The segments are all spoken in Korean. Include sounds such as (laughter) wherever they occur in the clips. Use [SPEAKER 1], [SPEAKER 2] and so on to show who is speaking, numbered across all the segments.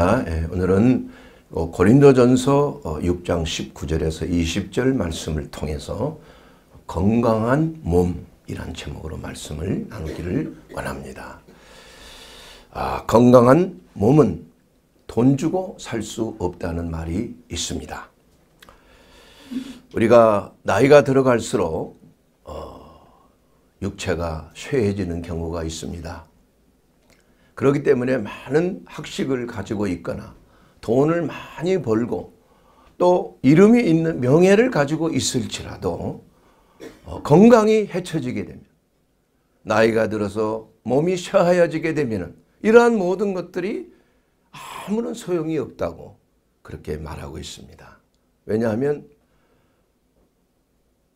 [SPEAKER 1] 예, 오늘은 어, 고린도전서 6장 어, 19절에서 20절 말씀을 통해서 건강한 몸이란 제목으로 말씀을 나누기를 원합니다. 아, 건강한 몸은 돈 주고 살 수 없다는 말이 있습니다. 우리가 나이가 들어갈수록 어, 육체가 쇠해지는 경우가 있습니다. 그렇기 때문에 많은 학식을 가지고 있거나 돈을 많이 벌고 또 이름이 있는 명예를 가지고 있을지라도 어, 건강이 해쳐지게 되면 나이가 들어서 몸이 쇠하여지게 되면 이러한 모든 것들이 아무런 소용이 없다고 그렇게 말하고 있습니다. 왜냐하면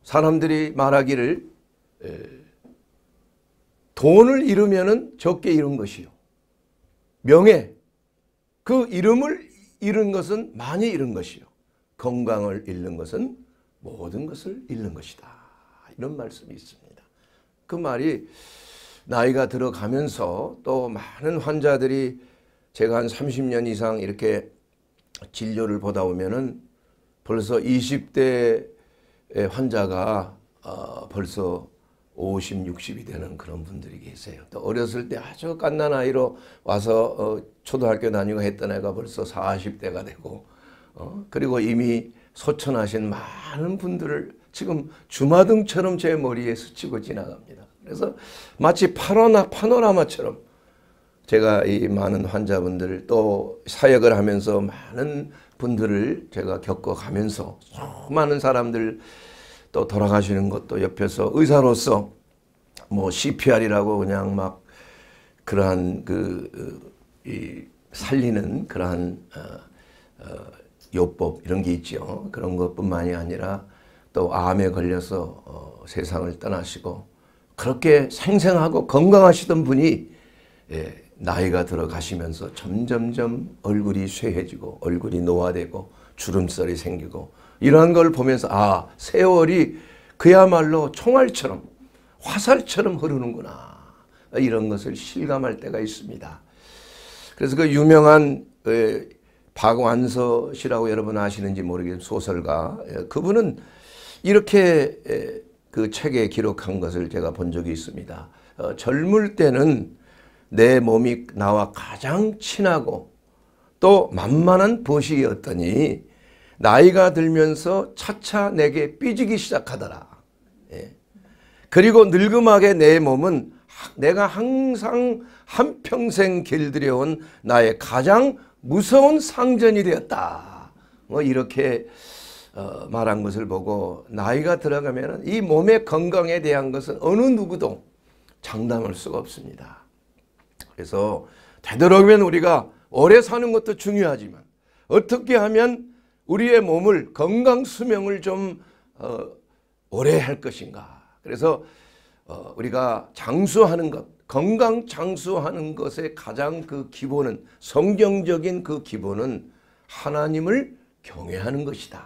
[SPEAKER 1] 사람들이 말하기를 돈을 잃으면 적게 잃은 것이요. 명예 그 이름을 잃은 것은 많이 잃은 것이요. 건강을 잃는 것은 모든 것을 잃는 것이다. 이런 말씀이 있습니다. 그 말이 나이가 들어가면서 또 많은 환자들이 제가 한 30년 이상 이렇게 진료를 보다 보면은 벌써 20대 환자가 어, 벌써 50, 60이 되는 그런 분들이 계세요. 또 어렸을 때 아주 깐난 아이로 와서 어, 초등학교 다니고 했던 애가 벌써 40대가 되고 어, 그리고 이미 소천하신 많은 분들을 지금 주마등처럼 제 머리에 스치고 지나갑니다. 그래서 마치 파노라, 파노라마처럼 제가 이 많은 환자분들 또 사역을 하면서 많은 분들을 제가 겪어가면서 수많은 사람들 또 돌아가시는 것도 옆에서 의사로서 뭐 CPR이라고 그냥 막 그러한 그이 어, 살리는 그러한 어, 어, 요법 이런 게 있죠. 그런 것뿐만이 아니라 또 암에 걸려서 어, 세상을 떠나시고 그렇게 생생하고 건강하시던 분이 예, 나이가 들어가시면서 점점점 얼굴이 쇠해지고 얼굴이 노화되고 주름살이 생기고 이러한 걸 보면서 아 세월이 그야말로 총알처럼 화살처럼 흐르는구나 이런 것을 실감할 때가 있습니다. 그래서 그 유명한 박완서 씨라고 여러분 아시는지 모르겠지만 소설가 그분은 이렇게 그 책에 기록한 것을 제가 본 적이 있습니다. 어, 젊을 때는 내 몸이 나와 가장 친하고 또 만만한 보식이었더니 나이가 들면서 차차 내게 삐지기 시작하더라. 예. 그리고 늙음하게 내 몸은 내가 항상 한평생 길들여온 나의 가장 무서운 상전이 되었다. 뭐 이렇게 어 말한 것을 보고 나이가 들어가면 이 몸의 건강에 대한 것은 어느 누구도 장담할 수가 없습니다. 그래서 되도록이면 우리가 오래 사는 것도 중요하지만 어떻게 하면 우리의 몸을 건강 수명을 좀 어, 오래 할 것인가. 그래서 어, 우리가 장수하는 것, 건강 장수하는 것의 가장 그 기본은 성경적인 그 기본은 하나님을 경외하는 것이다.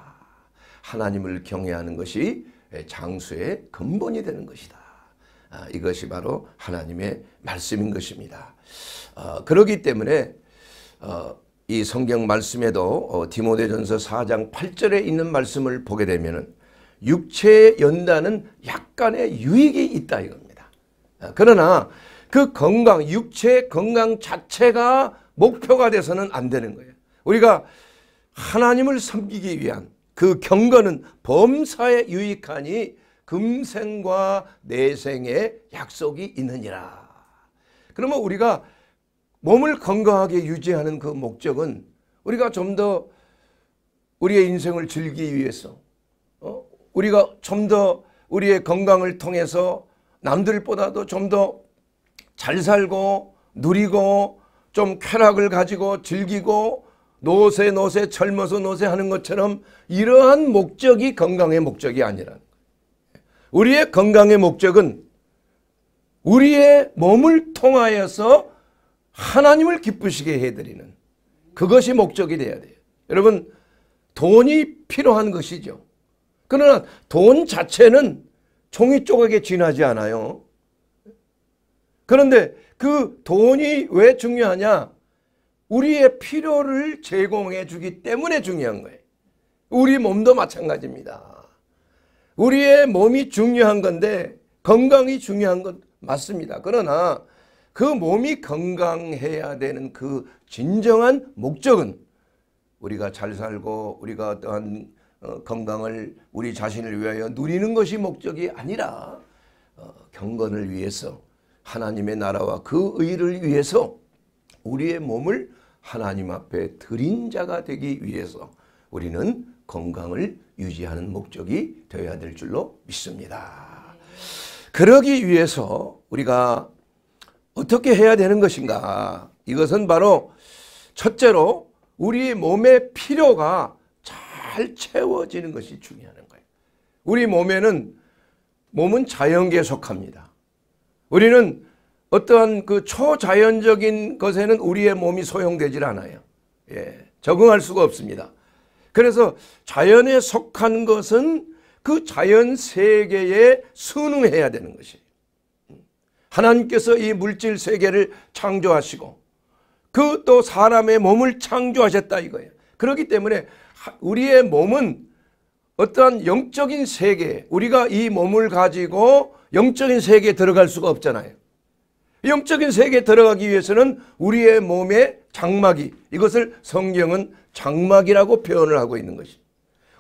[SPEAKER 1] 하나님을 경외하는 것이 장수의 근본이 되는 것이다. 아, 이것이 바로 하나님의 말씀인 것입니다. 어, 그러기 때문에 어, 이 성경 말씀에도 어, 디모데전서 4장 8절에 있는 말씀을 보게 되면 육체의 연단은 약간의 유익이 있다 이겁니다. 아, 그러나 그 건강, 육체의 건강 자체가 목표가 돼서는 안 되는 거예요. 우리가 하나님을 섬기기 위한 그 경건은 범사에 유익하니 금생과 내생에 약속이 있느니라. 그러면 우리가 몸을 건강하게 유지하는 그 목적은 우리가 좀 더 우리의 인생을 즐기기 위해서 어? 우리가 좀 더 우리의 건강을 통해서 남들보다도 좀 더 잘 살고 누리고 좀 쾌락을 가지고 즐기고 노세 노세 젊어서 노세 하는 것처럼 이러한 목적이 건강의 목적이 아니라 우리의 건강의 목적은 우리의 몸을 통하여서 하나님을 기쁘시게 해드리는 그것이 목적이 돼야 돼요. 여러분 돈이 필요한 것이죠. 그러나 돈 자체는 종이 조각에 지나지 않아요. 그런데 그 돈이 왜 중요하냐? 우리의 필요를 제공해 주기 때문에 중요한 거예요. 우리 몸도 마찬가지입니다. 우리의 몸이 중요한 건데 건강이 중요한 건 맞습니다. 그러나 그 몸이 건강해야 되는 그 진정한 목적은 우리가 잘 살고 우리가 어떠한 어, 건강을 우리 자신을 위하여 누리는 것이 목적이 아니라 어, 경건을 위해서 하나님의 나라와 그 의를 위해서 우리의 몸을 하나님 앞에 드린 자가 되기 위해서 우리는 건강을 유지하는 목적이 되어야 될 줄로 믿습니다. 그러기 위해서 우리가 어떻게 해야 되는 것인가? 이것은 바로 첫째로 우리 몸의 필요가 잘 채워지는 것이 중요한 거예요. 우리 몸에는 몸은 자연계에 속합니다. 우리는 어떠한 그 초자연적인 것에는 우리의 몸이 소용되질 않아요. 예, 적응할 수가 없습니다. 그래서 자연에 속한 것은 그 자연 세계에 순응해야 되는 것이에요. 하나님께서 이 물질 세계를 창조하시고 그 또 사람의 몸을 창조하셨다 이거예요. 그렇기 때문에 우리의 몸은 어떠한 영적인 세계 우리가 이 몸을 가지고 영적인 세계에 들어갈 수가 없잖아요. 영적인 세계에 들어가기 위해서는 우리의 몸의 장막이 이것을 성경은 장막이라고 표현을 하고 있는 것이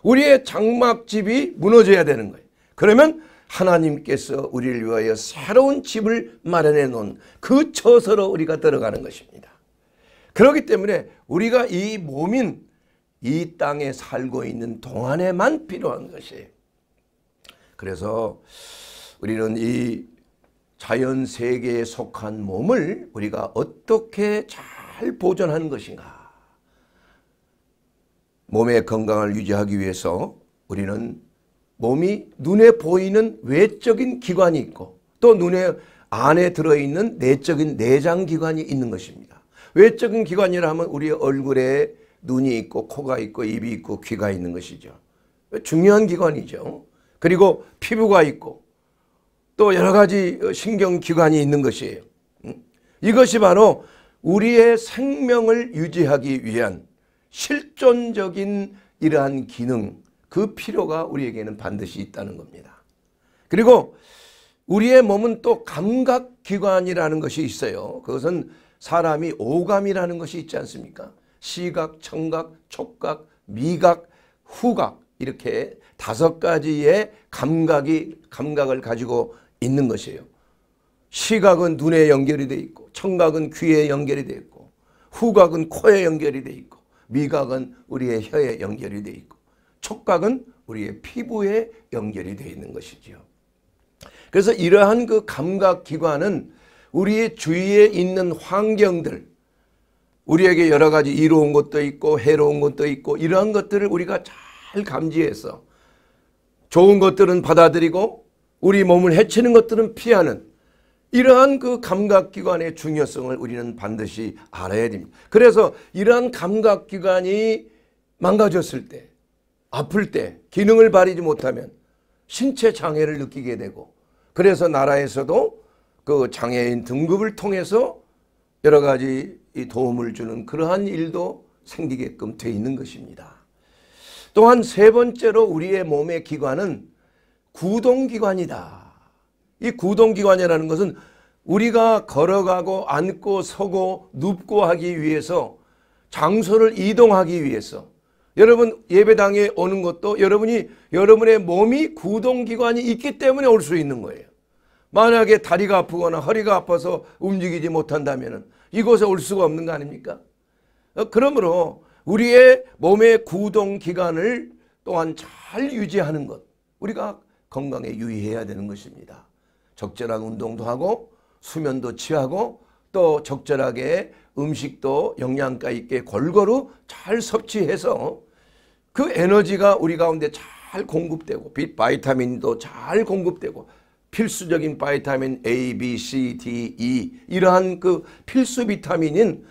[SPEAKER 1] 우리의 장막집이 무너져야 되는 거예요. 그러면 하나님께서 우리를 위하여 새로운 집을 마련해 놓은 그처서로 우리가 들어가는 것입니다. 그렇기 때문에 우리가 이 몸인 이 땅에 살고 있는 동안에만 필요한 것이 그래서 우리는 이 자연 세계에 속한 몸을 우리가 어떻게 잘 보존하는 것인가 몸의 건강을 유지하기 위해서 우리는 몸이 눈에 보이는 외적인 기관이 있고 또 눈에 안에 들어있는 내적인 내장기관이 있는 것입니다. 외적인 기관이라 하면 우리의 얼굴에 눈이 있고 코가 있고 입이 있고 귀가 있는 것이죠. 중요한 기관이죠. 그리고 피부가 있고 또 여러 가지 신경기관이 있는 것이에요. 음, 이것이 바로 우리의 생명을 유지하기 위한 실존적인 이러한 기능, 그 필요가 우리에게는 반드시 있다는 겁니다. 그리고 우리의 몸은 또 감각기관이라는 것이 있어요. 그것은 사람이 오감이라는 것이 있지 않습니까? 시각, 청각, 촉각, 미각, 후각 이렇게 다섯 가지의 감각이 감각을 가지고 있는 것이에요. 시각은 눈에 연결이 돼 있고 청각은 귀에 연결이 돼 있고 후각은 코에 연결이 돼 있고 미각은 우리의 혀에 연결이 돼 있고 촉각은 우리의 피부에 연결이 되어 있는 것이지요. 그래서 이러한 그 감각기관은 우리의 주위에 있는 환경들 우리에게 여러 가지 이로운 것도 있고 해로운 것도 있고 이러한 것들을 우리가 잘 감지해서 좋은 것들은 받아들이고 우리 몸을 해치는 것들은 피하는 이러한 그 감각기관의 중요성을 우리는 반드시 알아야 됩니다. 그래서 이러한 감각기관이 망가졌을 때 아플 때 기능을 발휘지 못하면 신체 장애를 느끼게 되고 그래서 나라에서도 그 장애인 등급을 통해서 여러 가지 도움을 주는 그러한 일도 생기게끔 돼 있는 것입니다. 또한 세 번째로 우리의 몸의 기관은 구동기관이다. 이 구동기관이라는 것은 우리가 걸어가고 앉고 서고 눕고 하기 위해서 장소를 이동하기 위해서 여러분 예배당에 오는 것도 여러분이 여러분의 몸이 구동기관이 있기 때문에 올 수 있는 거예요. 만약에 다리가 아프거나 허리가 아파서 움직이지 못한다면 이곳에 올 수가 없는 거 아닙니까? 어, 그러므로 우리의 몸의 구동기관을 또한 잘 유지하는 것 우리가 건강에 유의해야 되는 것입니다. 적절한 운동도 하고 수면도 취하고 또 적절하게 음식도 영양가 있게 골고루 잘 섭취해서 그 에너지가 우리 가운데 잘 공급되고 바이타민도 잘 공급되고 필수적인 바이타민 A, B, C, D, E 이러한 그 필수 비타민인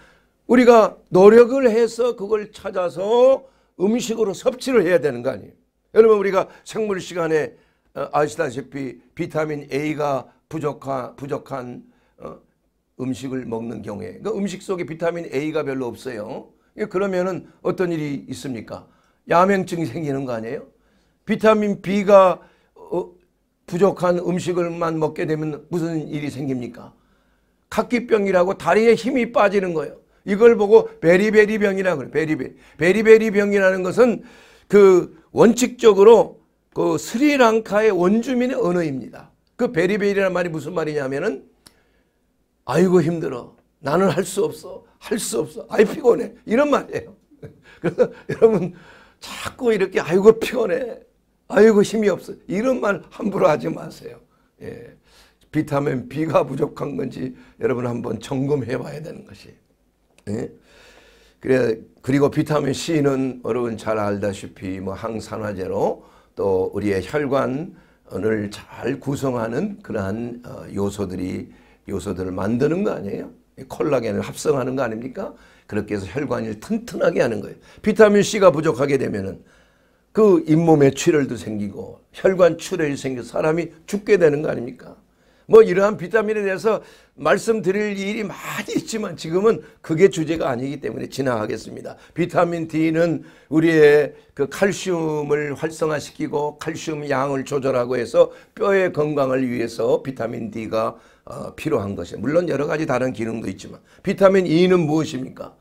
[SPEAKER 1] 우리가 노력을 해서 그걸 찾아서 음식으로 섭취를 해야 되는 거 아니에요. 여러분 우리가 생물 시간에 어, 아시다시피 비타민 A가 부족한, 부족한 어, 음식을 먹는 경우에 그러니까 음식 속에 비타민 A가 별로 없어요. 그러면은 어떤 일이 있습니까? 야맹증이 생기는 거 아니에요? 비타민 B가 어, 부족한 음식을만 먹게 되면 무슨 일이 생깁니까? 각기병이라고 다리에 힘이 빠지는 거예요. 이걸 보고 베리베리병이라고 그래요. 베리베리. 베리베리병이라는 것은 그 원칙적으로 그 스리랑카의 원주민의 언어입니다. 그 베리베리라는 말이 무슨 말이냐면은 아이고 힘들어. 나는 할 수 없어. 할 수 없어. 아이 피곤해. 이런 말이에요. (laughs) 그래서 여러분 자꾸 이렇게 아이고 피곤해. 아이고 힘이 없어. 이런 말 함부로 하지 마세요. 예. 비타민 B가 부족한 건지 여러분 한번 점검해 봐야 되는 것이. 예? 그래 그리고 비타민 C는 여러분 잘 알다시피 뭐 항산화제로 또 우리의 혈관을 잘 구성하는 그러한 어, 요소들이 요소들을 만드는 거 아니에요? 콜라겐을 합성하는 거 아닙니까? 그렇게 해서 혈관을 튼튼하게 하는 거예요. 비타민 C가 부족하게 되면은 그 잇몸에 출혈도 생기고 혈관 출혈이 생겨 사람이 죽게 되는 거 아닙니까? 뭐 이러한 비타민에 대해서 말씀드릴 일이 많이 있지만 지금은 그게 주제가 아니기 때문에 지나가겠습니다. 비타민 D는 우리의 그 칼슘을 활성화시키고 칼슘 양을 조절하고 해서 뼈의 건강을 위해서 비타민 D가 어, 필요한 것이 에요 물론 여러 가지 다른 기능도 있지만 비타민 E는 무엇입니까?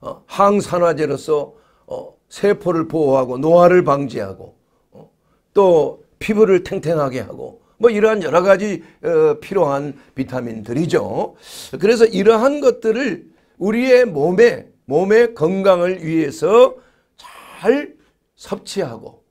[SPEAKER 1] 어, 항산화제로서 어, 세포를 보호하고 노화를 방지하고 어, 또 피부를 탱탱하게 하고 뭐 이러한 여러 가지 어, 필요한 비타민들이죠. 그래서 이러한 것들을 우리의 몸에 몸의 건강을 위해서 잘 섭취하고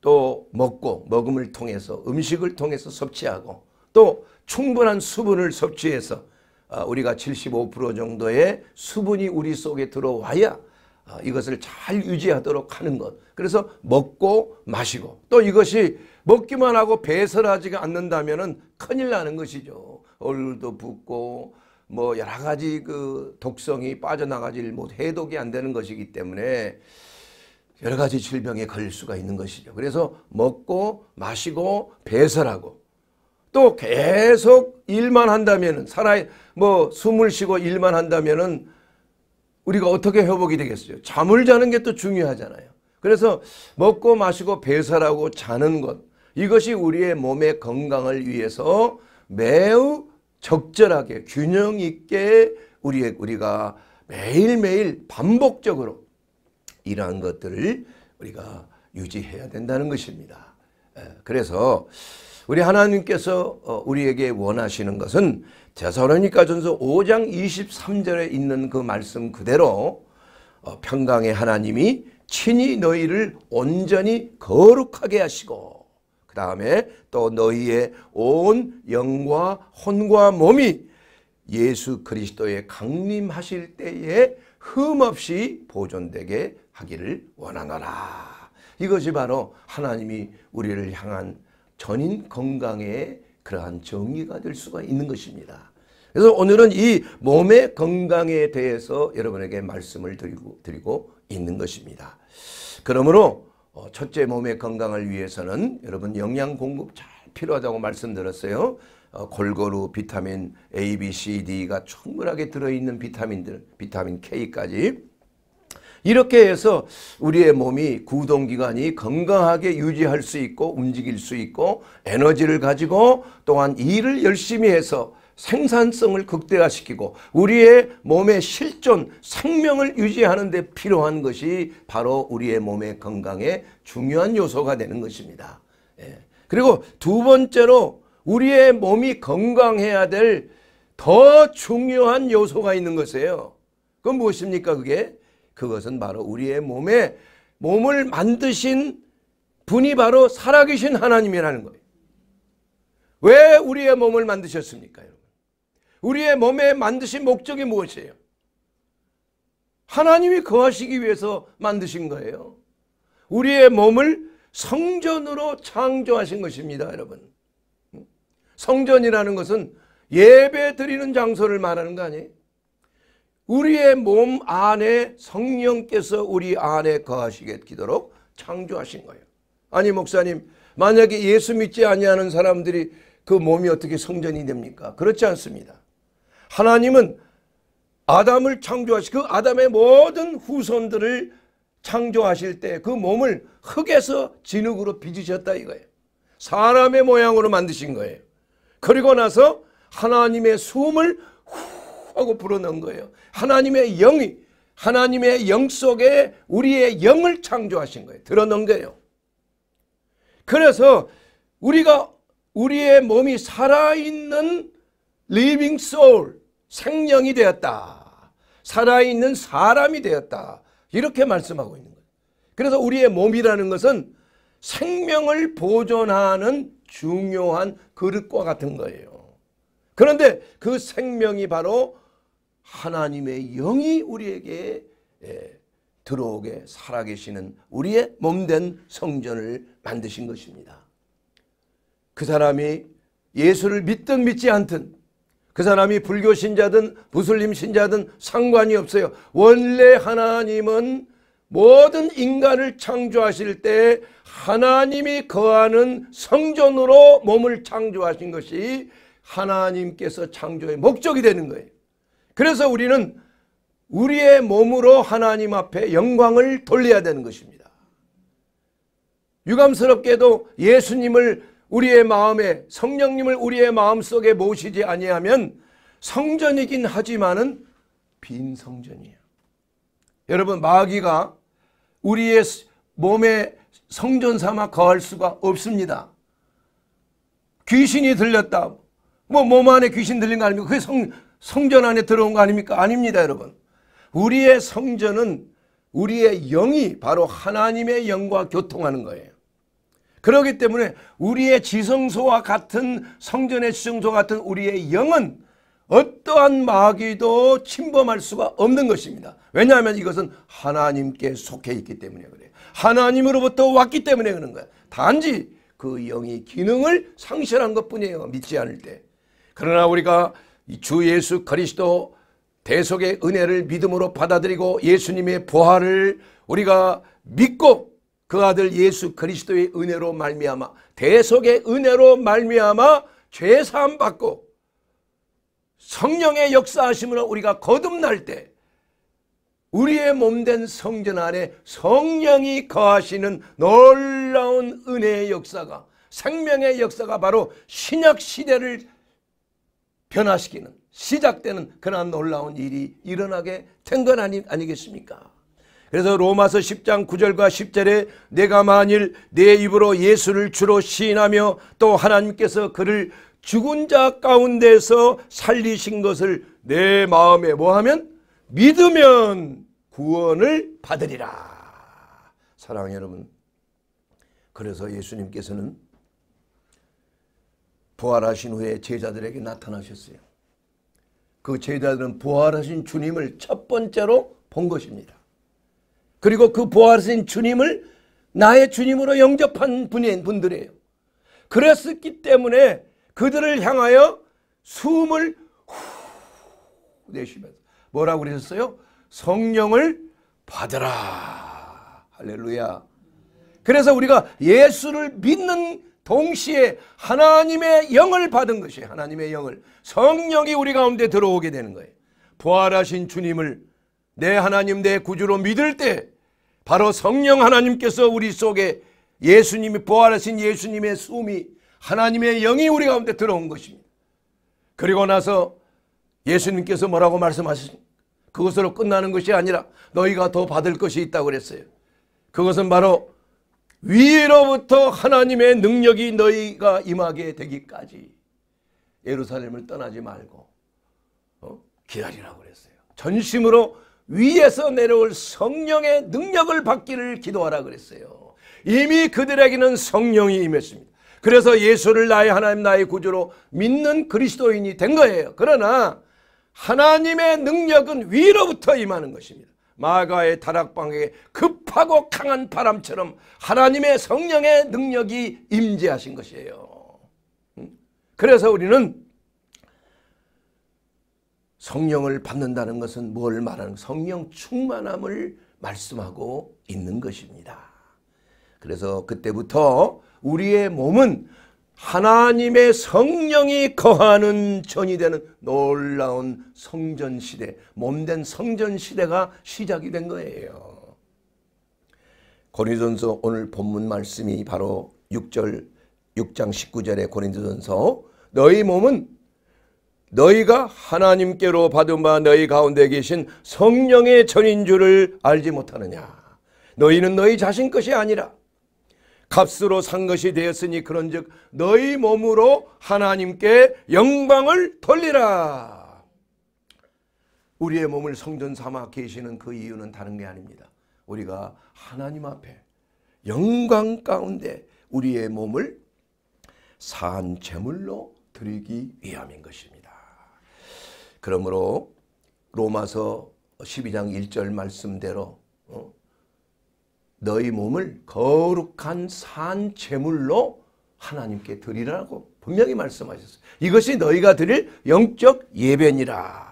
[SPEAKER 1] 또 먹고 먹음을 통해서 음식을 통해서 섭취하고 또 충분한 수분을 섭취해서 아, 우리가 75% 정도의 수분이 우리 속에 들어와야 아, 이것을 잘 유지하도록 하는 것. 그래서 먹고 마시고 또 이것이 먹기만 하고 배설하지가 않는다면 큰일 나는 것이죠. 얼굴도 붓고 뭐 여러 가지 그 독성이 빠져나가질 못 해독이 안 되는 것이기 때문에 여러 가지 질병에 걸릴 수가 있는 것이죠. 그래서 먹고 마시고 배설하고 또 계속 일만 한다면은 살아 뭐 숨을 쉬고 일만 한다면은 우리가 어떻게 회복이 되겠어요? 잠을 자는 게 또 중요하잖아요. 그래서 먹고 마시고 배설하고 자는 것 이것이 우리의 몸의 건강을 위해서 매우 적절하게 균형 있게 우리의 우리가 매일매일 반복적으로 이러한 것들을 우리가 유지해야 된다는 것입니다. 예, 그래서 우리 하나님께서 어, 우리에게 원하시는 것은 제사로니까 전서 5장 23절에 있는 그 말씀 그대로 어, 평강의 하나님이 친히 너희를 온전히 거룩하게 하시고 그 다음에 또 너희의 온 영과 혼과 몸이 예수 그리스도의 강림하실 때에 흠없이 보존되게 하기를 원하노라. 이것이 바로 하나님이 우리를 향한 전인 건강의 그러한 정의가 될 수가 있는 것입니다. 그래서 오늘은 이 몸의 건강에 대해서 여러분에게 말씀을 드리고, 드리고 있는 것입니다. 그러므로 어, 첫째 몸의 건강을 위해서는 여러분 영양 공급 잘 필요하다고 말씀드렸어요. 어, 골고루 비타민 A, B, C, D가 충분하게 들어있는 비타민들, 비타민 K까지 이렇게 해서 우리의 몸이 구동기관이 건강하게 유지할 수 있고 움직일 수 있고 에너지를 가지고 또한 일을 열심히 해서 생산성을 극대화시키고 우리의 몸의 실존 생명을 유지하는 데 필요한 것이 바로 우리의 몸의 건강에 중요한 요소가 되는 것입니다. 예. 그리고 두 번째로 우리의 몸이 건강해야 될 더 중요한 요소가 있는 것이에요. 그건 무엇입니까 그게? 그것은 바로 우리의 몸에 몸을 만드신 분이 바로 살아계신 하나님이라는 거예요. 왜 우리의 몸을 만드셨습니까? 여러분? 우리의 몸에 만드신 목적이 무엇이에요? 하나님이 거하시기 위해서 만드신 거예요. 우리의 몸을 성전으로 창조하신 것입니다, 여러분. 성전이라는 것은 예배 드리는 장소를 말하는 거 아니에요? 우리의 몸 안에 성령께서 우리 안에 거하시겠기도록 창조하신 거예요. 아니 목사님 만약에 예수 믿지 아니하는 사람들이 그 몸이 어떻게 성전이 됩니까? 그렇지 않습니다. 하나님은 아담을 창조하시고 그 아담의 모든 후손들을 창조하실 때 그 몸을 흙에서 진흙으로 빚으셨다 이거예요. 사람의 모양으로 만드신 거예요. 그리고 나서 하나님의 숨을 하고 불어넣 거예요. 하나님의 영이 하나님의 영 속에 우리의 영을 창조하신 거예요. 들어넣은 거예요. 그래서 우리가 우리의 몸이 살아있는 리빙 소울 생명이 되었다. 살아있는 사람이 되었다. 이렇게 말씀하고 있는 거예요. 그래서 우리의 몸이라는 것은 생명을 보존하는 중요한 그릇과 같은 거예요. 그런데 그 생명이 바로 하나님의 영이 우리에게 예, 들어오게 살아계시는 우리의 몸된 성전을 만드신 것입니다. 그 사람이 예수를 믿든 믿지 않든 그 사람이 불교 신자든 무슬림 신자든 상관이 없어요. 원래 하나님은 모든 인간을 창조하실 때 하나님이 거하는 성전으로 몸을 창조하신 것이 하나님께서 창조의 목적이 되는 거예요. 그래서 우리는 우리의 몸으로 하나님 앞에 영광을 돌려야 되는 것입니다. 유감스럽게도 예수님을 우리의 마음에 성령님을 우리의 마음속에 모시지 아니하면 성전이긴 하지만은 빈 성전이에요. 여러분 마귀가 우리의 몸에 성전 삼아 거할 수가 없습니다. 귀신이 들렸다. 뭐 몸 안에 귀신 들린 거 아닙니까? 그게 성 성전 안에 들어온 거 아닙니까? 아닙니다, 여러분. 우리의 성전은 우리의 영이 바로 하나님의 영과 교통하는 거예요. 그렇기 때문에 우리의 지성소와 같은 성전의 지성소 같은 우리의 영은 어떠한 마귀도 침범할 수가 없는 것입니다. 왜냐하면 이것은 하나님께 속해 있기 때문에 그래요. 하나님으로부터 왔기 때문에 그런 거예요. 단지 그 영이 기능을 상실한 것뿐이에요. 믿지 않을 때. 그러나 우리가 주 예수 그리스도 대속의 은혜를 믿음으로 받아들이고 예수님의 보화를 우리가 믿고 그 아들 예수 그리스도의 은혜로 말미암아 대속의 은혜로 말미암아 죄 사함 받고 성령의 역사하심으로 우리가 거듭날 때 우리의 몸된 성전 안에 성령이 거하시는 놀라운 은혜의 역사가 생명의 역사가 바로 신약 시대를 변화시키는 시작되는 그런 놀라운 일이 일어나게 된 건 아니, 아니겠습니까? 그래서 로마서 10장 9절과 10절에 내가 만일 내 입으로 예수를 주로 시인하며 또 하나님께서 그를 죽은 자 가운데서 살리신 것을 내 마음에 뭐하면 믿으면 구원을 받으리라. 사랑 여러분. 그래서 예수님께서는 부활하신 후에 제자들에게 나타나셨어요. 그 제자들은 부활하신 주님을 첫 번째로 본 것입니다. 그리고 그 부활하신 주님을 나의 주님으로 영접한 분인 분들이에요. 그랬었기 때문에 그들을 향하여 숨을 후 내쉬면서 뭐라고 그러어요 성령을 받으라. 할렐루야. 그래서 우리가 예수를 믿는 동시에 하나님의 영을 받은 것이 하나님의 영을 성령이 우리 가운데 들어오게 되는 거예요. 부활하신 주님을 내 하나님 내 구주로 믿을 때 바로 성령 하나님께서 우리 속에 예수님이 부활하신 예수님의 숨이 하나님의 영이 우리 가운데 들어온 것입니다. 그리고 나서 예수님께서 뭐라고 말씀하셨습니까? 그것으로 끝나는 것이 아니라 너희가 더 받을 것이 있다고 그랬어요. 그것은 바로 위로부터 하나님의 능력이 너희가 임하게 되기까지 예루살렘을 떠나지 말고 어? 기다리라고 그랬어요. 전심으로 위에서 내려올 성령의 능력을 받기를 기도하라 그랬어요. 이미 그들에게는 성령이 임했습니다. 그래서 예수를 나의 하나님 나의 구주로 믿는 그리스도인이 된 거예요. 그러나 하나님의 능력은 위로부터 임하는 것입니다. 마가의 다락방에 급하고 강한 바람처럼 하나님의 성령의 능력이 임재하신 것이에요. 그래서 우리는 성령을 받는다는 것은 뭘 말하는 성령 충만함을 말씀하고 있는 것입니다. 그래서 그때부터 우리의 몸은 하나님의 성령이 거하는 전이 되는 놀라운 성전 시대, 몸된 성전 시대가 시작이 된 거예요. 고린도전서 오늘 본문 말씀이 바로 6절 6장 19절의 고린도전서 너희 몸은 너희가 하나님께로 받은 바 너희 가운데 계신 성령의 전인 줄을 알지 못하느냐 너희는 너희 자신 것이 아니라 값으로 산 것이 되었으니 그런즉 너희 몸으로 하나님께 영광을 돌리라. 우리의 몸을 성전 삼아 계시는 그 이유는 다른 게 아닙니다. 우리가 하나님 앞에 영광 가운데 우리의 몸을 산 제물로 드리기 위함인 것입니다. 그러므로 로마서 12장 1절 말씀대로 어? 너희 몸을 거룩한 산 제물로 하나님께 드리라고 분명히 말씀하셨어요. 이것이 너희가 드릴 영적 예배니라.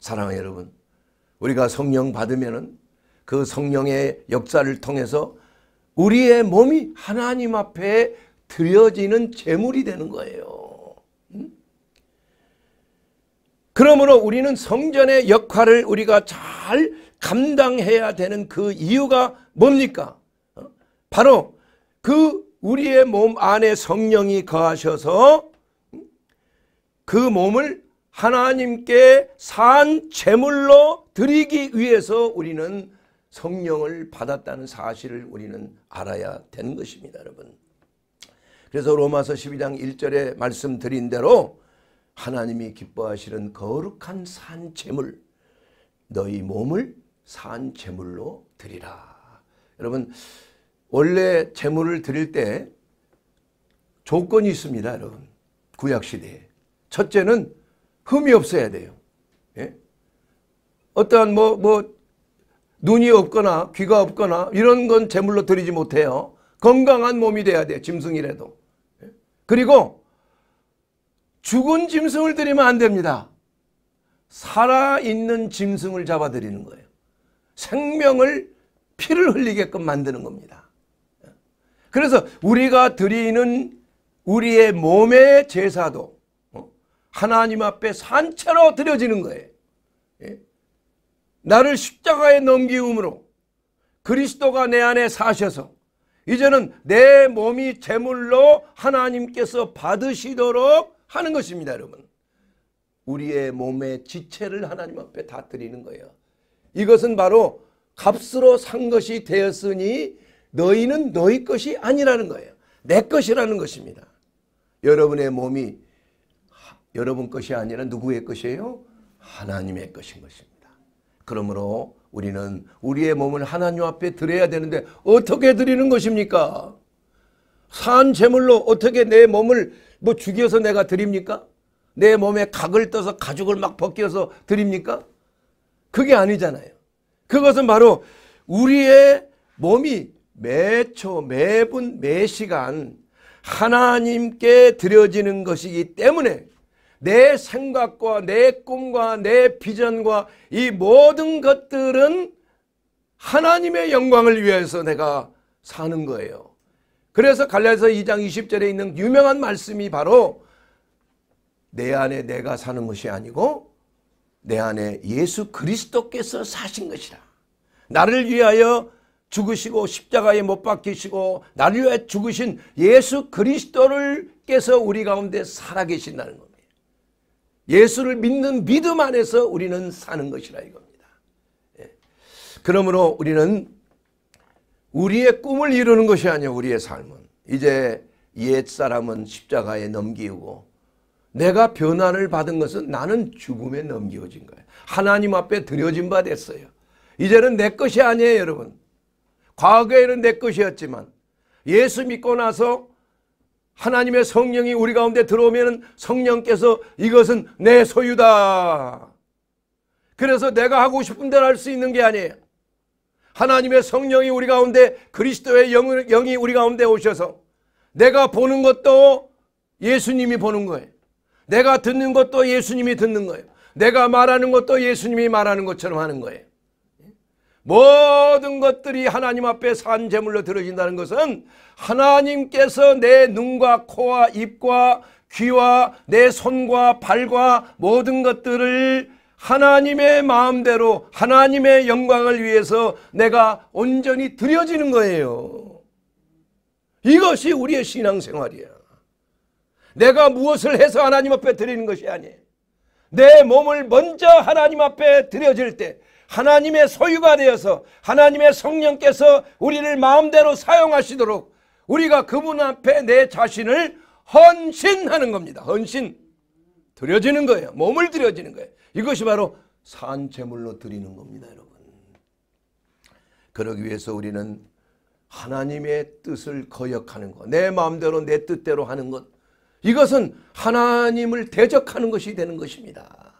[SPEAKER 1] 사랑하는 여러분, 우리가 성령 받으면그 성령의 역사를 통해서 우리의 몸이 하나님 앞에 드려지는 제물이 되는 거예요. 음? 그러므로 우리는 성전의 역할을 우리가 잘 감당해야 되는 그 이유가 뭡니까? 어? 바로 그 우리의 몸 안에 성령이 거하셔서 음? 그 몸을 하나님께 산 제물로 드리기 위해서 우리는 성령을 받았다는 사실을 우리는 알아야 되는 것입니다 여러분 그래서 로마서 12장 1절에 말씀드린 대로 하나님이 기뻐하시는 거룩한 산 제물 너희 몸을 산 제물로 드리라. 여러분 원래 제물을 드릴 때 조건이 있습니다, 여러분. 구약 시대에. 첫째는 흠이 없어야 돼요. 예? 어떠한 뭐, 뭐, 눈이 없거나 귀가 없거나 이런 건 제물로 드리지 못해요. 건강한 몸이 돼야 돼요. 짐승이라도. 예? 그리고 죽은 짐승을 드리면 안 됩니다. 살아있는 짐승을 잡아 드리는 거예요. 생명을 피를 흘리게끔 만드는 겁니다. 그래서 우리가 드리는 우리의 몸의 제사도 어, 하나님 앞에 산채로 드려지는 거예요. 예? 나를 십자가에 넘기움으로 그리스도가 내 안에 사셔서 이제는 내 몸이 제물로 하나님께서 받으시도록 하는 것입니다, 여러분. 우리의 몸의 지체를 하나님 앞에 다 드리는 거예요. 이것은 바로 값으로 산 것이 되었으니 너희는 너희 것이 아니라는 거예요. 내 것이라는 것입니다. 여러분의 몸이 여러분 것이 아니라 누구의 것이에요? 하나님의 것인 것입니다. 그러므로 우리는 우리의 몸을 하나님 앞에 드려야 되는데 어떻게 드리는 것입니까? 산 제물로 어떻게 내 몸을 뭐 죽여서 내가 드립니까? 내 몸에 각을 떠서 가죽을 막 벗겨서 드립니까? 그게 아니잖아요. 그것은 바로 우리의 몸이 매초, 매분, 매시간 하나님께 드려지는 것이기 때문에 내 생각과 내 꿈과 내 비전과 이 모든 것들은 하나님의 영광을 위해서 내가 사는 거예요. 그래서 갈라서 2장 20절에 있는 유명한 말씀이 바로 내 안에 내가 사는 것이 아니고 내 안에 예수 그리스도께서 사신 것이라. 나를 위하여 죽으시고 십자가에 못 박히시고 나를 위해 죽으신 예수 그리스도를께서 우리 가운데 살아계신다는 겁니다. 예수를 믿는 믿음 안에서 우리는 사는 것이라 이겁니다. 예. 그러므로 우리는 우리의 꿈을 이루는 것이 아니요 우리의 삶은 이제 옛 사람은 십자가에 넘기고 내가 변화를 받은 것은 나는 죽음에 넘겨진 거예요. 하나님 앞에 드려진 바 됐어요. 이제는 내 것이 아니에요 여러분. 과거에는 내 것이었지만 예수 믿고 나서 하나님의 성령이 우리 가운데 들어오면 성령께서 이것은 내 소유다. 그래서 내가 하고 싶은 대로 할 수 있는 게 아니에요. 하나님의 성령이 우리 가운데 그리스도의 영이 우리 가운데 오셔서 내가 보는 것도 예수님이 보는 거예요. 내가 듣는 것도 예수님이 듣는 거예요. 내가 말하는 것도 예수님이 말하는 것처럼 하는 거예요. 모든 것들이 하나님 앞에 산 제물로 들어진다는 것은 하나님께서 내 눈과 코와 입과 귀와 내 손과 발과 모든 것들을 하나님의 마음대로 하나님의 영광을 위해서 내가 온전히 드려지는 거예요. 이것이 우리의 신앙생활이야. 내가 무엇을 해서 하나님 앞에 드리는 것이 아니에요. 내 몸을 먼저 하나님 앞에 드려질 때 하나님의 소유가 되어서 하나님의 성령께서 우리를 마음대로 사용하시도록 우리가 그분 앞에 내 자신을 헌신하는 겁니다. 헌신. 드려지는 거예요. 몸을 드려지는 거예요. 이것이 바로 산채물로 드리는 겁니다, 여러분. 그러기 위해서 우리는 하나님의 뜻을 거역하는 것, 내 마음대로 내 뜻대로 하는 것, 이것은 하나님을 대적하는 것이 되는 것입니다.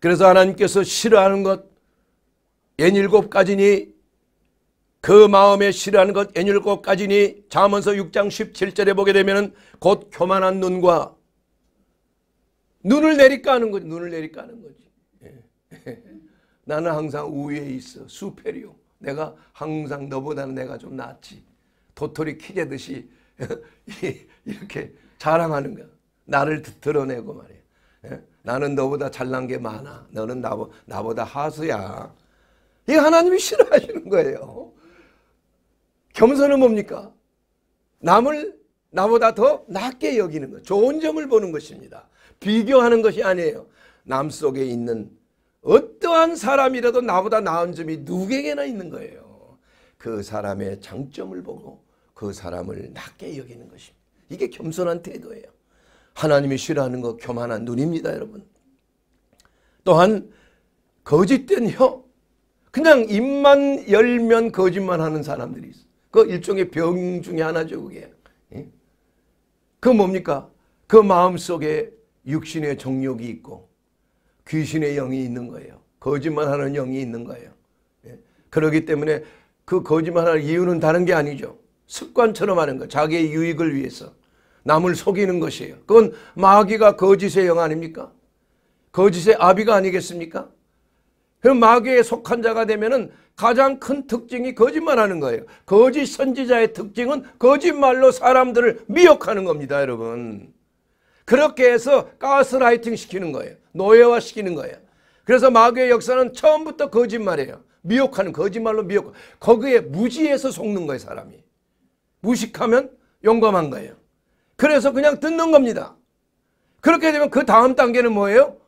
[SPEAKER 1] 그래서 하나님께서 싫어하는 것, N 일곱 가지니 그 마음에 싫어하는 것 N 일곱 가지니 자문서 6장 17절에 보게 되면 곧 교만한 눈과 눈을 내리까는 거지. 눈을 내리까는 거지. 예. (laughs) 나는 항상 우위에 있어. 수페리오. 내가 항상 너보다는 내가 좀 낫지. 도토리 키재듯이 (laughs) 이렇게 자랑하는 거야. 나를 드러내고 말이야. 예? 나는 너보다 잘난 게 많아. 너는 나보, 나보다 하수야. 이 하나님이 싫어하시는 거예요. 겸손은 뭡니까? 남을 나보다 더 낮게 여기는 것. 좋은 점을 보는 것입니다. 비교하는 것이 아니에요. 남 속에 있는 어떠한 사람이라도 나보다 나은 점이 누구에게나 있는 거예요. 그 사람의 장점을 보고 그 사람을 낮게 여기는 것입니다. 이게 겸손한 태도예요. 하나님이 싫어하는 거 교만한 눈입니다, 여러분. 또한 거짓된 혀. 그냥 입만 열면 거짓말 하는 사람들이 있어. 그 일종의 병 중에 하나죠, 그게. 예? 그 뭡니까? 그 마음속에 육신의 정욕이 있고 귀신의 영이 있는 거예요. 거짓말하는 영이 있는 거예요. 예? 그렇기 때문에 그 거짓말할 이유는 다른 게 아니죠. 습관처럼 하는 거 자기의 유익을 위해서. 남을 속이는 것이에요. 그건 마귀가 거짓의 영 아닙니까? 거짓의 아비가 아니겠습니까? 그럼 마귀에 속한 자가 되면은 가장 큰 특징이 거짓말하는 거예요. 거짓 선지자의 특징은 거짓말로 사람들을 미혹하는 겁니다, 여러분. 그렇게 해서 가스라이팅 시키는 거예요. 노예화 시키는 거예요. 그래서 마귀의 역사는 처음부터 거짓말이에요. 미혹하는 거짓말로 미혹. 거기에 무지에서 속는 거예요, 사람이. 무식하면 용감한 거예요. 그래서 그냥 듣는 겁니다. 그렇게 되면 그 다음 단계는 뭐예요?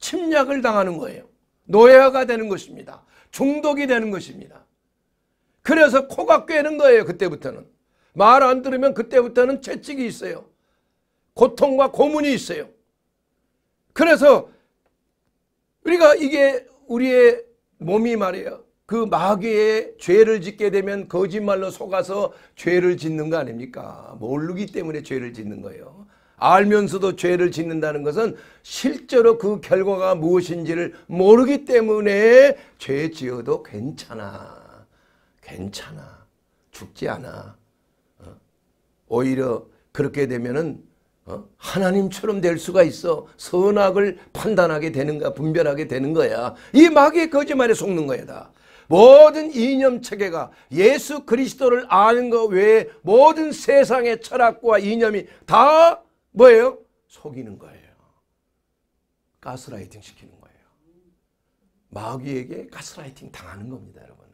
[SPEAKER 1] 침략을 당하는 거예요. 노예화가 되는 것입니다. 중독이 되는 것입니다. 그래서 코가 꿰는 거예요. 그때부터는. 말 안 들으면 그때부터는 채찍이 있어요. 고통과 고문이 있어요. 그래서 우리가 이게 우리의 몸이 말이에요. 그 마귀의 죄를 짓게 되면 거짓말로 속아서 죄를 짓는 거 아닙니까? 모르기 때문에 죄를 짓는 거예요. 알면서도 죄를 짓는다는 것은 실제로 그 결과가 무엇인지를 모르기 때문에 죄 지어도 괜찮아. 괜찮아. 죽지 않아. 어? 오히려 그렇게 되면은 어? 하나님처럼 될 수가 있어 선악을 판단하게 되는가 분별하게 되는 거야. 이 마귀의 거짓말에 속는 거야 다. 모든 이념 체계가 예수 그리스도를 아는 것 외에 모든 세상의 철학과 이념이 다 뭐예요? 속이는 거예요. 가스라이팅 시키는 거예요. 마귀에게 가스라이팅 당하는 겁니다, 여러분.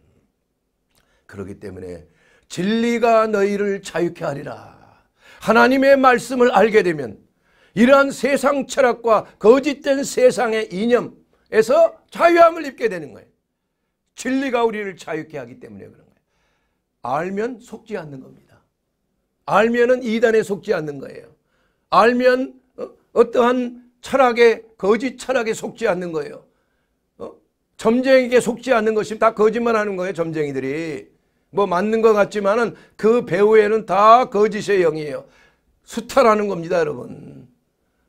[SPEAKER 1] 그렇기 때문에 진리가 너희를 자유케 하리라. 하나님의 말씀을 알게 되면 이러한 세상 철학과 거짓된 세상의 이념에서 자유함을 입게 되는 거예요. 진리가 우리를 자유케 하기 때문에 그런 거예요. 알면 속지 않는 겁니다. 알면은 이단에 속지 않는 거예요. 알면 어, 어떠한 철학에 거짓 철학에 속지 않는 거예요. 어? 점쟁이에게 속지 않는 것이 다 거짓말하는 거예요. 점쟁이들이 뭐 맞는 것 같지만은 그 배후에는 다 거짓의 영이에요. 수탈하는 겁니다, 여러분.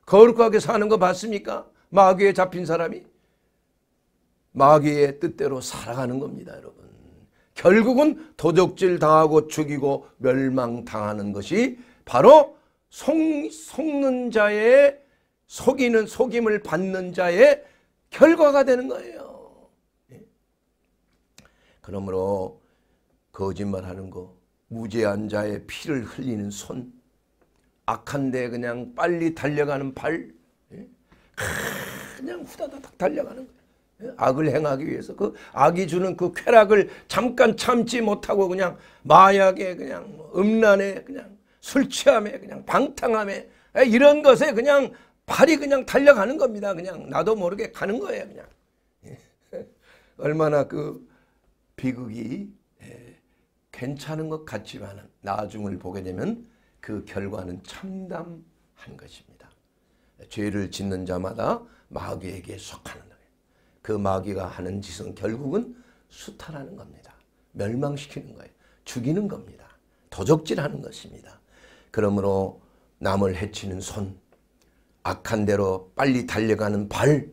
[SPEAKER 1] 거룩하게 사는 거 봤습니까? 마귀에 잡힌 사람이 마귀의 뜻대로 살아가는 겁니다, 여러분. 결국은 도적질 당하고 죽이고 멸망당하는 것이 바로 속, 속는 자의 속이는 속임을 받는 자의 결과가 되는 거예요. 예? 그러므로 거짓말하는 거, 무죄한 자의 피를 흘리는 손, 악한데 그냥 빨리 달려가는 발, 예? 그냥 후다닥 달려가는 거. 악을 행하기 위해서 그 악이 주는 그 쾌락을 잠깐 참지 못하고 그냥 마약에 그냥 뭐 음란에 그냥 술 취함에 그냥 방탕함에 이런 것에 그냥 발이 그냥 달려가는 겁니다. 그냥 나도 모르게 가는 거예요. 그냥 예. (laughs) 얼마나 그 비극이 괜찮은 것 같지만 나중을 보게 되면 그 결과는 참담한 것입니다. 죄를 짓는 자마다 마귀에게 속하는 그 마귀가 하는 짓은 결국은 수탈하는 겁니다. 멸망시키는 거예요. 죽이는 겁니다. 도적질하는 것입니다. 그러므로 남을 해치는 손, 악한 대로 빨리 달려가는 발,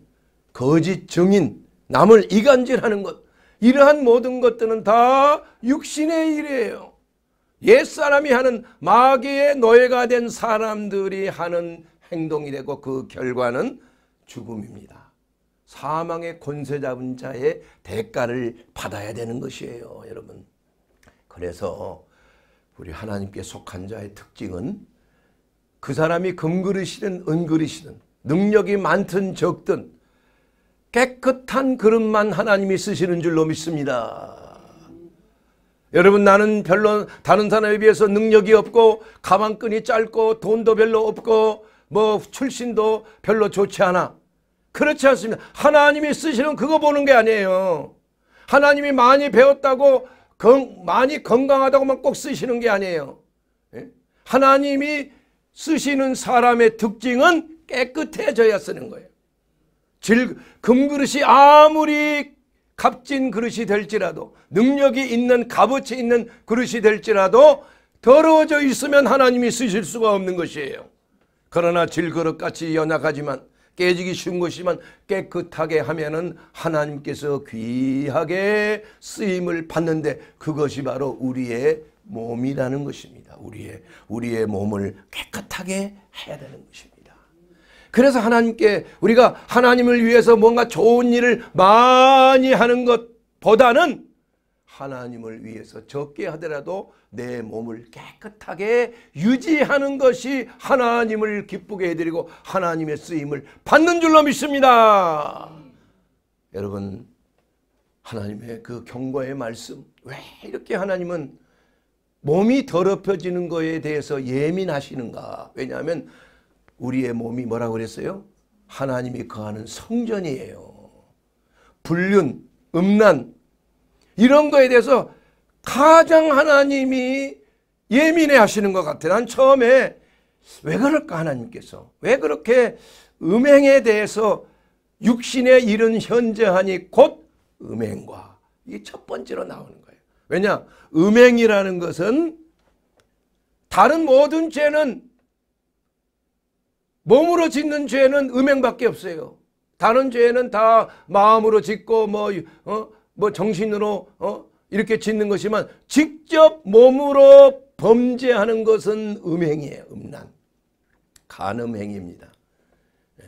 [SPEAKER 1] 거짓 증인, 남을 이간질하는 것 이러한 모든 것들은 다 육신의 일이에요. 옛사람이 하는 마귀의 노예가 된 사람들이 하는 행동이 되고 그 결과는 죽음입니다. 사망의 권세 잡은 자의 대가를 받아야 되는 것이에요. 여러분. 그래서 우리 하나님께 속한 자의 특징은 그 사람이 금그릇이든 은그릇이든 능력이 많든 적든 깨끗한 그릇만 하나님이 쓰시는 줄로 믿습니다. 여러분 나는 별로 다른 사람에 비해서 능력이 없고 가방끈이 짧고 돈도 별로 없고 뭐 출신도 별로 좋지 않아. 그렇지 않습니다. 하나님이 쓰시는 그거 보는 게 아니에요. 하나님이 많이 배웠다고 많이 건강하다고만 꼭 쓰시는 게 아니에요. 예? 하나님이 쓰시는 사람의 특징은 깨끗해져야 쓰는 거예요. 질, 금그릇이 아무리 값진 그릇이 될지라도 능력이 있는 값어치 있는 그릇이 될지라도 더러워져 있으면 하나님이 쓰실 수가 없는 것이에요. 그러나 질그릇같이 연약하지만 깨지기 쉬운 것이지만 깨끗하게 하면은 하나님께서 귀하게 쓰임을 받는데 그것이 바로 우리의 몸이라는 것입니다. 우리의 우리의 몸을 깨끗하게 해야 되는 것입니다. 그래서 하나님께 우리가 하나님을 위해서 뭔가 좋은 일을 많이 하는 것보다는 하나님을 위해서 적게 하더라도 내 몸을 깨끗하게 유지하는 것이 하나님을 기쁘게 해드리고 하나님의 쓰임을 받는 줄로 믿습니다. 여러분 하나님의 그 경고의 말씀 왜 이렇게 하나님은 몸이 더럽혀지는 거에 대해서 예민하시는가 왜냐하면 우리의 몸이 뭐라고 그랬어요? 하나님이 거하는 성전이에요. 불륜, 음란, 이런 거에 대해서 가장 하나님이 예민해 하시는 것 같아요. 난 처음에 왜 그럴까 하나님께서 왜 그렇게 음행에 대해서 육신의 일은 현재하니 곧 음행과 이게 첫 번째로 나오는 거예요. 왜냐 음행이라는 것은 다른 모든 죄는 몸으로 짓는 죄는 음행밖에 없어요. 다른 죄는 다 마음으로 짓고 뭐 어? 뭐 정신으로 어? 이렇게 짓는 것이지만 직접 몸으로 범죄하는 것은 음행이에요. 음란. 간음행입니다. 예.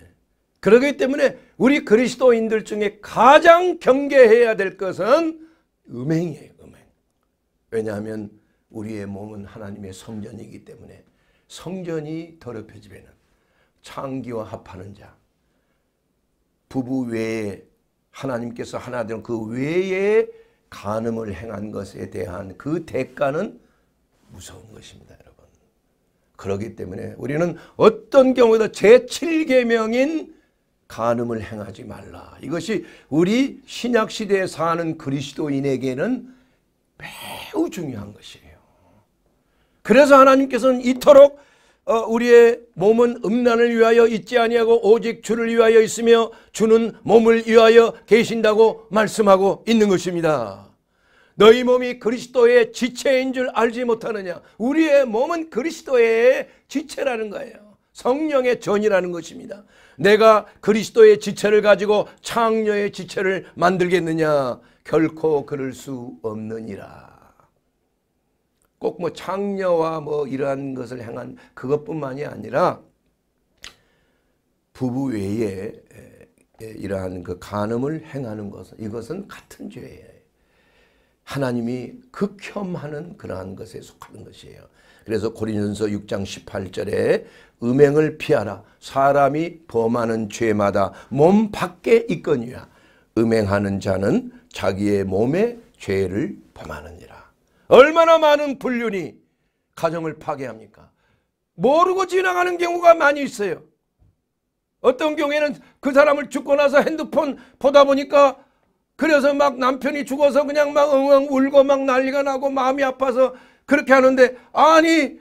[SPEAKER 1] 그러기 때문에 우리 그리스도인들 중에 가장 경계해야 될 것은 음행이에요. 음행. 왜냐하면 우리의 몸은 하나님의 성전이기 때문에 성전이 더럽혀지면 창기와 합하는 자, 부부 외에 하나님께서 하나 되는 그 외에 간음을 행한 것에 대한 그 대가는 무서운 것입니다, 여러분. 그러기 때문에 우리는 어떤 경우도 에 제7계명인 간음을 행하지 말라. 이것이 우리 신약 시대에 사는 그리스도인에게는 매우 중요한 것이에요. 그래서 하나님께서는 이토록 어, 우리의 몸은 음란을 위하여 있지 아니하고 오직 주를 위하여 있으며 주는 몸을 위하여 계신다고 말씀하고 있는 것입니다. 너희 몸이 그리스도의 지체인 줄 알지 못하느냐? 우리의 몸은 그리스도의 지체라는 거예요. 성령의 전이라는 것입니다. 내가 그리스도의 지체를 가지고 창녀의 지체를 만들겠느냐? 결코 그럴 수 없느니라. 꼭뭐 창녀와 뭐 이러한 것을 행한 그것뿐만이 아니라 부부 외에 이러한 그 간음을 행하는 것은 이것은 같은 죄예요. 하나님이 극혐하는 그러한 것에 속하는 것이에요. 그래서 고린전서 6장 18절에 음행을 피하라 사람이 범하는 죄마다 몸 밖에 있거니와 음행하는 자는 자기의 몸에 죄를 범하느니라. 얼마나 많은 불륜이 가정을 파괴합니까? 모르고 지나가는 경우가 많이 있어요. 어떤 경우에는 그 사람을 죽고 나서 핸드폰 보다 보니까 그래서 막 남편이 죽어서 그냥 막 엉엉 울고 막 난리가 나고 마음이 아파서 그렇게 하는데 아니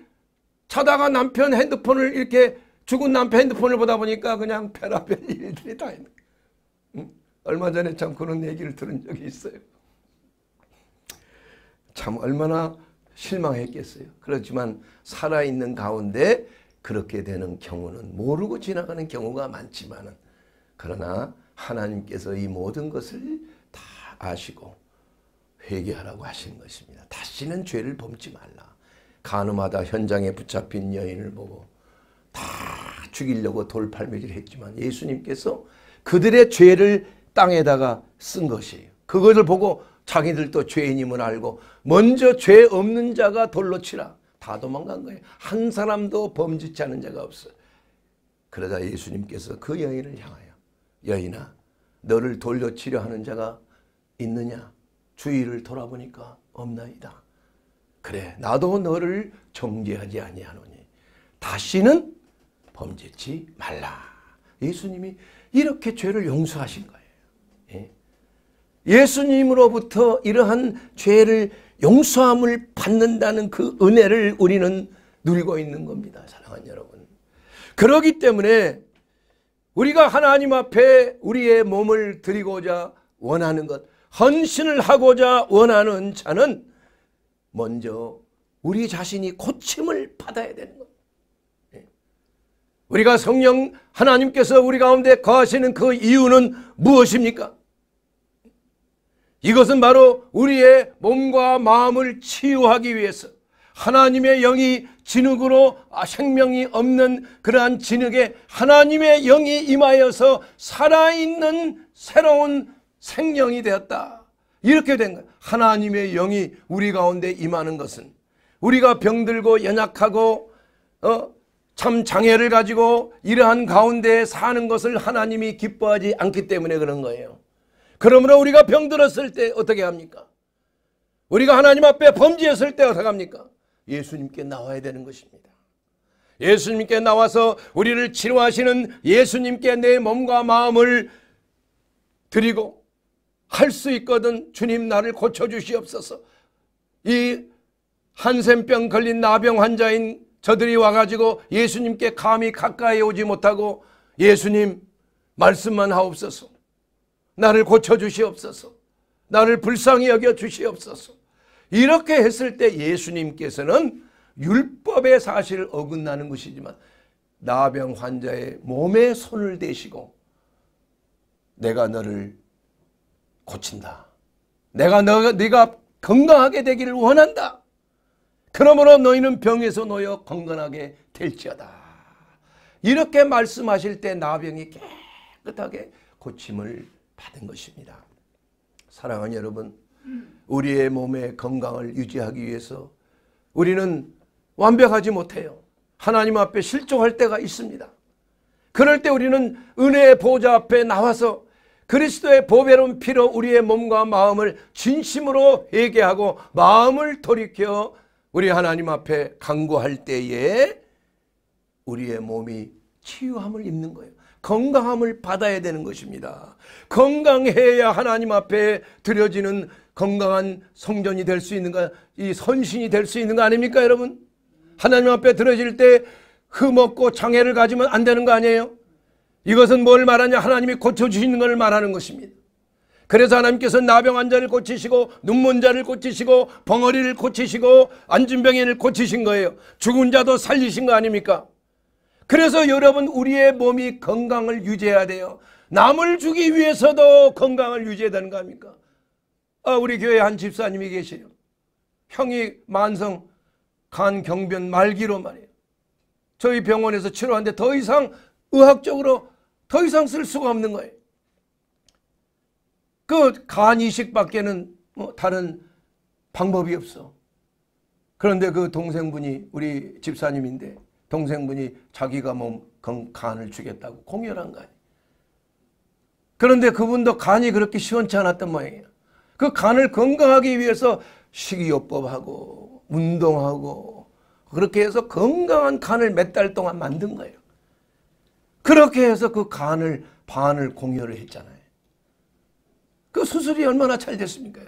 [SPEAKER 1] 자다가 남편 핸드폰을 이렇게 죽은 남편 핸드폰을 보다 보니까 그냥 패라별 일들이 다 있는 얼마 전에 참 그런 얘기를 들은 적이 있어요. 참 얼마나 실망했겠어요. 그렇지만 살아있는 가운데 그렇게 되는 경우는 모르고 지나가는 경우가 많지만은 그러나 하나님께서 이 모든 것을 다 아시고 회개하라고 하신 것입니다. 다시는 죄를 범지 말라. 간음하다 현장에 붙잡힌 여인을 보고 다 죽이려고 돌팔매질 했지만 예수님께서 그들의 죄를 땅에다가 쓴 것이에요. 그것을 보고 자기들도 죄인임을 알고 먼저 죄 없는 자가 돌로 치라. 다 도망간 거예요. 한 사람도 범죄치 않은 자가 없어. 그러자 예수님께서 그 여인을 향하여 여인아 너를 돌려 치려 하는 자가 있느냐? 주위를 돌아보니까 없나이다. 그래 나도 너를 정죄하지 아니하노니 다시는 범죄치 말라. 예수님이 이렇게 죄를 용서하신 거예요. 예? 예수님으로부터 이러한 죄를 용서함을 받는다는 그 은혜를 우리는 누리고 있는 겁니다. 사랑하는 여러분. 그러기 때문에 우리가 하나님 앞에 우리의 몸을 드리고자 원하는 것, 헌신을 하고자 원하는 자는 먼저 우리 자신이 고침을 받아야 되는 것. 예. 우리가 성령 하나님께서 우리 가운데 거하시는 그 이유는 무엇입니까? 이것은 바로 우리의 몸과 마음을 치유하기 위해서 하나님의 영이 진흙으로 아, 생명이 없는 그러한 진흙에 하나님의 영이 임하여서 살아있는 새로운 생명이 되었다. 이렇게 된 거예요. 하나님의 영이 우리 가운데 임하는 것은 우리가 병들고 연약하고 어, 참 장애를 가지고 이러한 가운데 사는 것을 하나님이 기뻐하지 않기 때문에 그런 거예요. 그러므로 우리가 병들었을 때 어떻게 합니까? 우리가 하나님 앞에 범죄했을 때 어떻게 합니까? 예수님께 나와야 되는 것입니다. 예수님께 나와서 우리를 치료하시는 예수님께 내 몸과 마음을 드리고 할 수 있거든 주님 나를 고쳐주시옵소서 이 한센병 걸린 나병 환자인 저들이 와가지고 예수님께 감히 가까이 오지 못하고 예수님 말씀만 하옵소서 나를 고쳐주시옵소서. 나를 불쌍히 여겨 주시옵소서. 이렇게 했을 때 예수님께서는 율법의 사실 어긋나는 것이지만 나병 환자의 몸에 손을 대시고 내가 너를 고친다. 내가 너, 네가 건강하게 되기를 원한다. 그러므로 너희는 병에서 놓여 건강하게 될지어다. 이렇게 말씀하실 때 나병이 깨끗하게 고침을 받은 것입니다. 사랑하는 여러분, 우리의 몸의 건강을 유지하기 위해서 우리는 완벽하지 못해요. 하나님 앞에 실종할 때가 있습니다. 그럴 때 우리는 은혜의 보좌 앞에 나와서 그리스도의 보배로운 피로 우리의 몸과 마음을 진심으로 회개하고 마음을 돌이켜 우리 하나님 앞에 강구할 때에 우리의 몸이 치유함을 입는 거예요. 건강함을 받아야 되는 것입니다. 건강해야 하나님 앞에 드려지는 건강한 성전이 될 수 있는 거, 이 선신이 될 수 있는 거 아닙니까, 여러분? 하나님 앞에 드려질 때 흠없고 장애를 가지면 안 되는 거 아니에요? 이것은 뭘 말하냐? 하나님이 고쳐주시는 걸 말하는 것입니다. 그래서 하나님께서 나병 환자를 고치시고 눈먼 자를 고치시고 벙어리를 고치시고 안진병인을 고치신 거예요. 죽은 자도 살리신 거 아닙니까? 그래서 여러분 우리의 몸이 건강을 유지해야 돼요. 남을 주기 위해서도 건강을 유지해야 되는 거 아닙니까? 아, 우리 교회 한 집사님이 계세요. 형이 만성 간경변 말기로 말이에요. 저희 병원에서 치료하는데 더 이상 의학적으로 더 이상 쓸 수가 없는 거예요. 그 간이식 밖에는 뭐 다른 방법이 없어. 그런데 그 동생분이 우리 집사님인데 동생분이 자기가 뭐 간을 주겠다고 공연한 거 아니에요. 그런데 그분도 간이 그렇게 시원치 않았던 모양이에요. 그 간을 건강하기 위해서 식이요법하고 운동하고 그렇게 해서 건강한 간을 몇 달 동안 만든 거예요. 그렇게 해서 그 간을 반을 공여를 했잖아요. 그 수술이 얼마나 잘 됐습니까?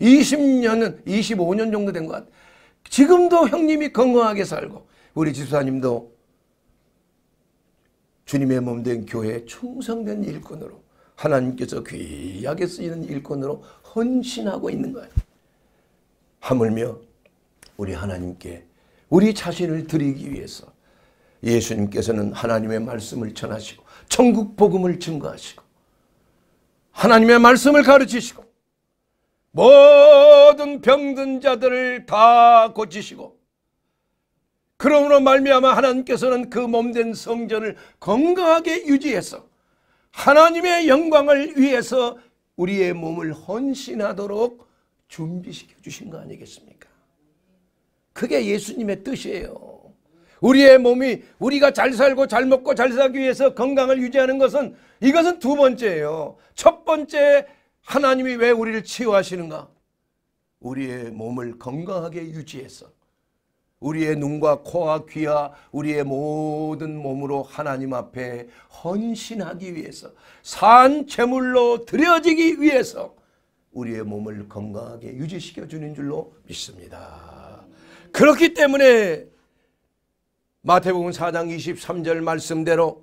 [SPEAKER 1] 20년은 25년 정도 된 것 같아요. 지금도 형님이 건강하게 살고 우리 집사님도 주님의 몸 된 교회에 충성된 일꾼으로 하나님께서 귀하게 쓰이는 일꾼으로 헌신하고 있는 거예요. 하물며 우리 하나님께 우리 자신을 드리기 위해서 예수님께서는 하나님의 말씀을 전하시고 천국 복음을 증거하시고 하나님의 말씀을 가르치시고 모든 병든 자들을 다 고치시고 그러므로 말미암아 하나님께서는 그 몸된 성전을 건강하게 유지해서 하나님의 영광을 위해서 우리의 몸을 헌신하도록 준비시켜 주신 거 아니겠습니까? 그게 예수님의 뜻이에요. 우리의 몸이 우리가 잘 살고 잘 먹고 잘 살기 위해서 건강을 유지하는 것은 이것은 두 번째예요. 첫 번째 하나님이 왜 우리를 치유하시는가? 우리의 몸을 건강하게 유지해서 우리의 눈과 코와 귀와 우리의 모든 몸으로 하나님 앞에 헌신하기 위해서 산채물로 드려지기 위해서 우리의 몸을 건강하게 유지시켜 주는 줄로 믿습니다. 그렇기 때문에 마태복음 4장 23절 말씀대로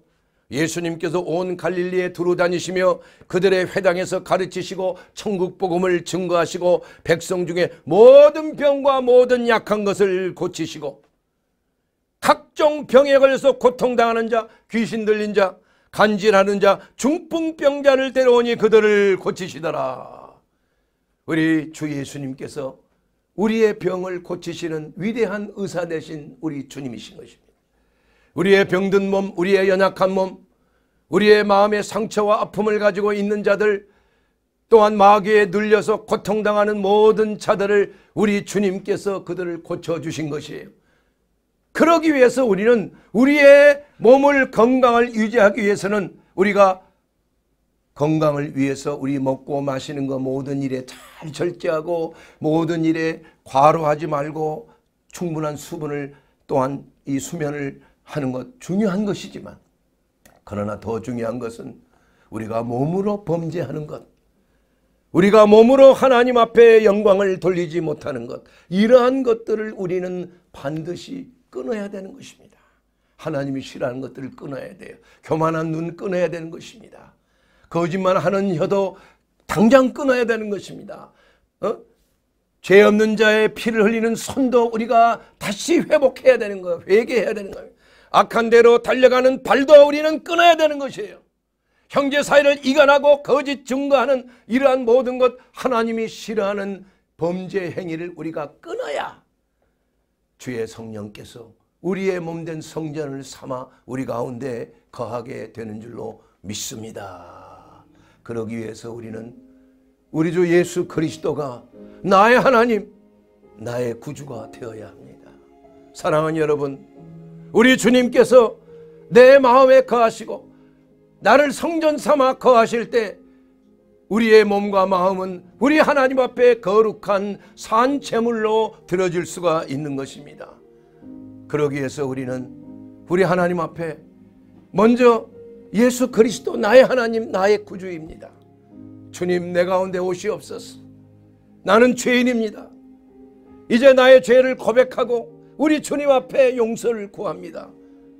[SPEAKER 1] 예수님께서 온 갈릴리에 두루다니시며 그들의 회당에서 가르치시고 천국 복음을 증거하시고 백성 중에 모든 병과 모든 약한 것을 고치시고 각종 병에 걸려서 고통당하는 자, 귀신 들린 자, 간질하는 자, 중풍병자를 데려오니 그들을 고치시더라. 우리 주 예수님께서 우리의 병을 고치시는 위대한 의사 되신 우리 주님이신 것입니다. 우리의 병든 몸, 우리의 연약한 몸, 우리의 마음의 상처와 아픔을 가지고 있는 자들, 또한 마귀에 눌려서 고통당하는 모든 자들을 우리 주님께서 그들을 고쳐주신 것이에요. 그러기 위해서 우리는 우리의 몸을 건강을 유지하기 위해서는 우리가 건강을 위해서 우리 먹고 마시는 거 모든 일에 잘 절제하고 모든 일에 과로하지 말고 충분한 수분을 또한 이 수면을 하는 것 중요한 것이지만 그러나 더 중요한 것은 우리가 몸으로 범죄하는 것 우리가 몸으로 하나님 앞에 영광을 돌리지 못하는 것 이러한 것들을 우리는 반드시 끊어야 되는 것입니다. 하나님이 싫어하는 것들을 끊어야 돼요. 교만한 눈 끊어야 되는 것입니다. 거짓말하는 혀도 당장 끊어야 되는 것입니다. 어? 죄 없는 자의 피를 흘리는 손도 우리가 다시 회복해야 되는 거예요. 회개해야 되는 거예요. 악한 대로 달려가는 발도 우리는 끊어야 되는 것이에요. 형제 사이를 이간하고 거짓 증거하는 이러한 모든 것 하나님이 싫어하는 범죄 행위를 우리가 끊어야 주의 성령께서 우리의 몸된 성전을 삼아 우리 가운데 거하게 되는 줄로 믿습니다. 그러기 위해서 우리는 우리 주 예수 그리스도가 나의 하나님, 나의 구주가 되어야 합니다. 사랑하는 여러분, 우리 주님께서 내 마음에 거하시고 나를 성전 삼아 거하실 때 우리의 몸과 마음은 우리 하나님 앞에 거룩한 산채물로들어질 수가 있는 것입니다. 그러기 위해서 우리는 우리 하나님 앞에 먼저 예수 그리스도 나의 하나님 나의 구주입니다. 주님 내 가운데 옷이 없어서 나는 죄인입니다. 이제 나의 죄를 고백하고 우리 주님 앞에 용서를 구합니다.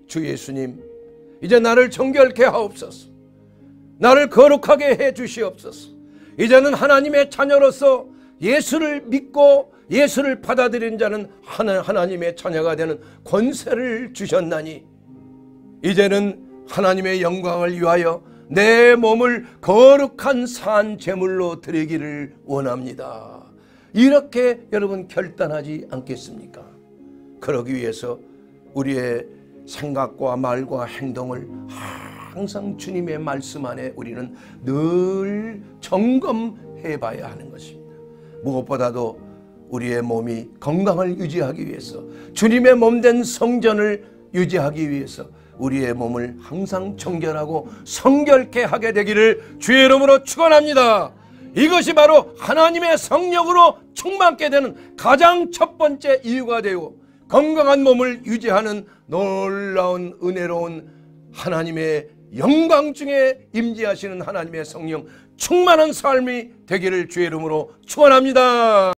[SPEAKER 1] 주 예수님, 이제 나를 정결케 하옵소서. 나를 거룩하게 해 주시옵소서. 이제는 하나님의 자녀로서 예수를 믿고 예수를 받아들인 자는 하나, 하나님의 자녀가 되는 권세를 주셨나니 이제는 하나님의 영광을 위하여 내 몸을 거룩한 산 제물로 드리기를 원합니다. 이렇게 여러분 결단하지 않겠습니까? 그러기 위해서 우리의 생각과 말과 행동을 항상 주님의 말씀 안에 우리는 늘 점검해 봐야 하는 것입니다. 무엇보다도 우리의 몸이 건강을 유지하기 위해서 주님의 몸된 성전을 유지하기 위해서 우리의 몸을 항상 정결하고 성결케 하게 되기를 주의 이름으로 축원합니다. 이것이 바로 하나님의 성령으로 충만케 되는 가장 첫 번째 이유가 되고 건강한 몸을 유지하는 놀라운 은혜로운 하나님의 영광 중에 임재하시는 하나님의 성령 충만한 삶이 되기를 주의 이름으로 축원합니다.